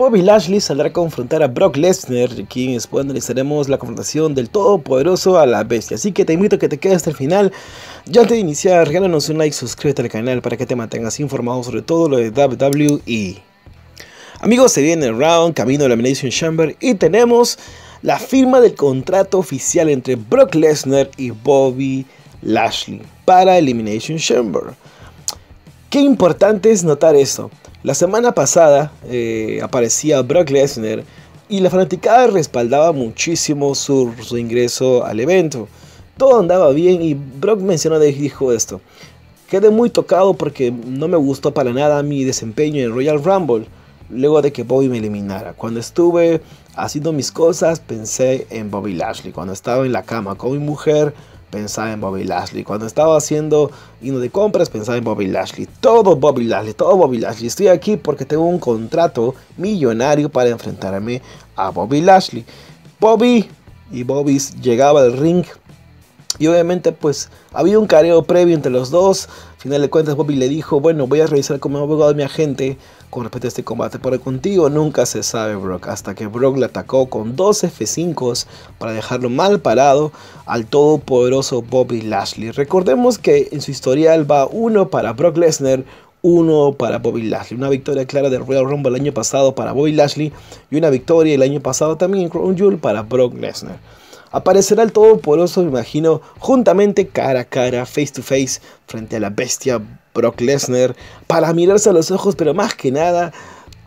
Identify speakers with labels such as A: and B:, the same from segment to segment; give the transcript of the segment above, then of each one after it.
A: Bobby Lashley saldrá a confrontar a Brock Lesnar, quien después analizaremos la confrontación del todopoderoso a la bestia. Así que te invito a que te quedes hasta el final. Ya antes de iniciar, regálanos un like, suscríbete al canal para que te mantengas informado sobre todo lo de WWE. Amigos, se viene el round, camino a la Elimination Chamber y tenemos la firma del contrato oficial entre Brock Lesnar y Bobby Lashley para Elimination Chamber. Qué importante es notar esto. La semana pasada eh, aparecía Brock Lesnar y la fanaticada respaldaba muchísimo su, su, ingreso al evento. Todo andaba bien y Brock mencionó y dijo esto. Quedé muy tocado porque no me gustó para nada mi desempeño en Royal Rumble luego de que Bobby me eliminara. Cuando estuve haciendo mis cosas pensé en Bobby Lashley. Cuando estaba en la cama con mi mujer pensaba en Bobby Lashley. Cuando estaba haciendo hino de compras, pensaba en Bobby Lashley. Todo Bobby Lashley, todo Bobby Lashley. Estoy aquí porque tengo un contrato millonario para enfrentarme a Bobby Lashley. Bobby y Bobby llegaba al ring y obviamente pues había un careo previo entre los dos. Al final de cuentas Bobby le dijo, bueno, voy a revisar como abogado a mi agente con respecto a este combate. Pero contigo nunca se sabe Brock. Hasta que Brock le atacó con dos F5s para dejarlo mal parado al todopoderoso Bobby Lashley. Recordemos que en su historial va uno para Brock Lesnar, uno para Bobby Lashley. Una victoria clara de Royal Rumble el año pasado para Bobby Lashley y una victoria el año pasado también en Crown Jewel para Brock Lesnar. Aparecerá el Todopoderoso, me imagino, juntamente cara a cara, face to face, frente a la bestia Brock Lesnar, para mirarse a los ojos, pero más que nada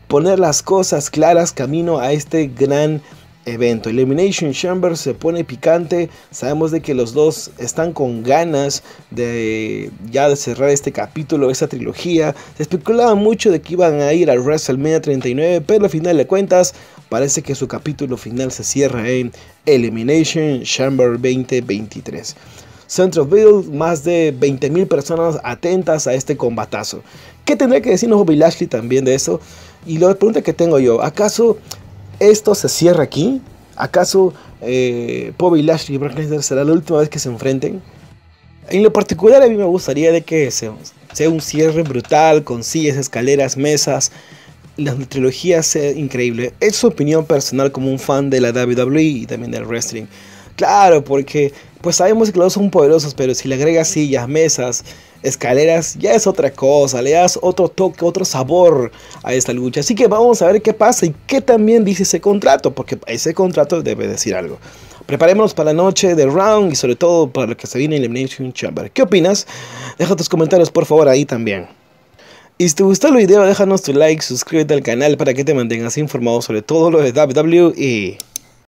A: poner las cosas claras camino a este gran evento. Elimination Chamber se pone picante. Sabemos de que los dos están con ganas de ya de cerrar este capítulo, esta trilogía. Se especulaba mucho de que iban a ir a WrestleMania 39, pero al final de cuentas parece que su capítulo final se cierra en Elimination Chamber 2023. Centralville, más de 20.000 personas atentas a este combatazo. ¿Qué tendría que decirnos Bobby Lashley también de eso? Y la pregunta que tengo yo, ¿acaso ¿Esto se cierra aquí? ¿Acaso eh, y Lashley y Brock Lesnar será la última vez que se enfrenten? En lo particular a mí me gustaría de que sea un cierre brutal con sillas, escaleras, mesas. La trilogía sea increíble. Es su opinión personal como un fan de la WWE y también del wrestling. Claro, porque pues sabemos que los son poderosos, pero si le agregas sillas, mesas, escaleras, ya es otra cosa, le das otro toque, otro sabor a esta lucha. Así que vamos a ver qué pasa y qué también dice ese contrato, porque ese contrato debe decir algo. Preparémonos para la noche de Round y sobre todo para lo que se viene en Elimination Chamber. ¿Qué opinas? Deja tus comentarios por favor ahí también. Y si te gustó el video, déjanos tu like, suscríbete al canal para que te mantengas informado sobre todo lo de WWE.